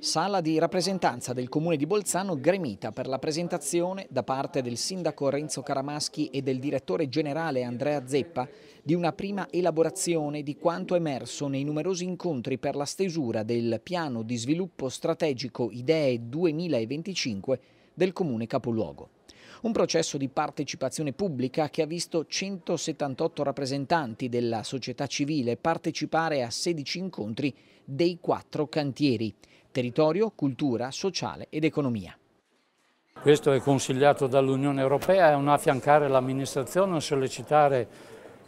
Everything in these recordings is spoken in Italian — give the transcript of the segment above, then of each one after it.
Sala di rappresentanza del comune di Bolzano gremita per la presentazione da parte del sindaco Renzo Caramaschi e del direttore generale Andrea Zeppa di una prima elaborazione di quanto emerso nei numerosi incontri per la stesura del piano di sviluppo strategico Idee 2025 del comune capoluogo. Un processo di partecipazione pubblica che ha visto 178 rappresentanti della società civile partecipare a 16 incontri dei quattro cantieri territorio, cultura, sociale ed economia. Questo è consigliato dall'Unione Europea, è un affiancare l'amministrazione, sollecitare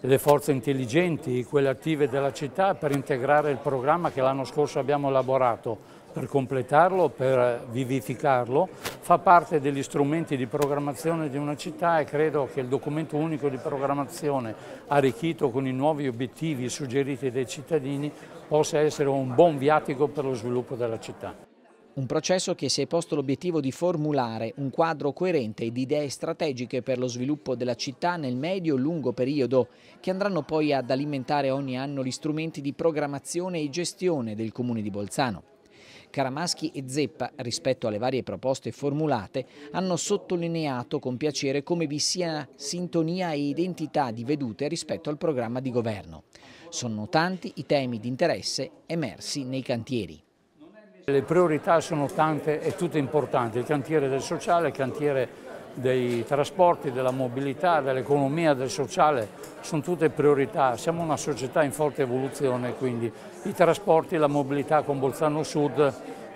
le forze intelligenti, quelle attive della città per integrare il programma che l'anno scorso abbiamo elaborato per completarlo, per vivificarlo, fa parte degli strumenti di programmazione di una città e credo che il documento unico di programmazione arricchito con i nuovi obiettivi suggeriti dai cittadini possa essere un buon viatico per lo sviluppo della città. Un processo che si è posto l'obiettivo di formulare un quadro coerente di idee strategiche per lo sviluppo della città nel medio-lungo periodo, che andranno poi ad alimentare ogni anno gli strumenti di programmazione e gestione del Comune di Bolzano. Caramaschi e Zeppa, rispetto alle varie proposte formulate, hanno sottolineato con piacere come vi sia sintonia e identità di vedute rispetto al programma di governo. Sono tanti i temi di interesse emersi nei cantieri. Le priorità sono tante e tutte importanti, il cantiere del sociale, il cantiere dei trasporti, della mobilità, dell'economia, del sociale, sono tutte priorità. Siamo una società in forte evoluzione, quindi i trasporti, la mobilità con Bolzano Sud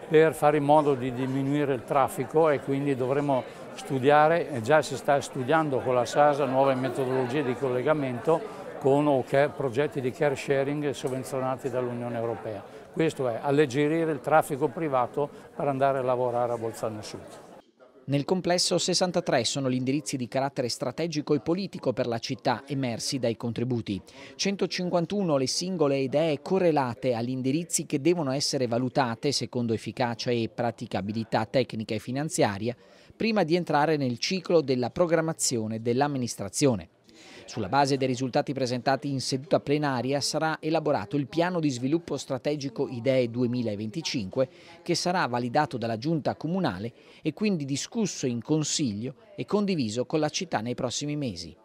per fare in modo di diminuire il traffico e quindi dovremo studiare, e già si sta studiando con la SASA, nuove metodologie di collegamento con o progetti di care sharing sovvenzionati dall'Unione Europea. Questo è alleggerire il traffico privato per andare a lavorare a Bolzano Sud. Nel complesso 63 sono gli indirizzi di carattere strategico e politico per la città emersi dai contributi, 151 le singole idee correlate agli indirizzi che devono essere valutate secondo efficacia e praticabilità tecnica e finanziaria prima di entrare nel ciclo della programmazione dell'amministrazione. Sulla base dei risultati presentati in seduta plenaria sarà elaborato il piano di sviluppo strategico IDEE 2025 che sarà validato dalla Giunta Comunale e quindi discusso in Consiglio e condiviso con la città nei prossimi mesi.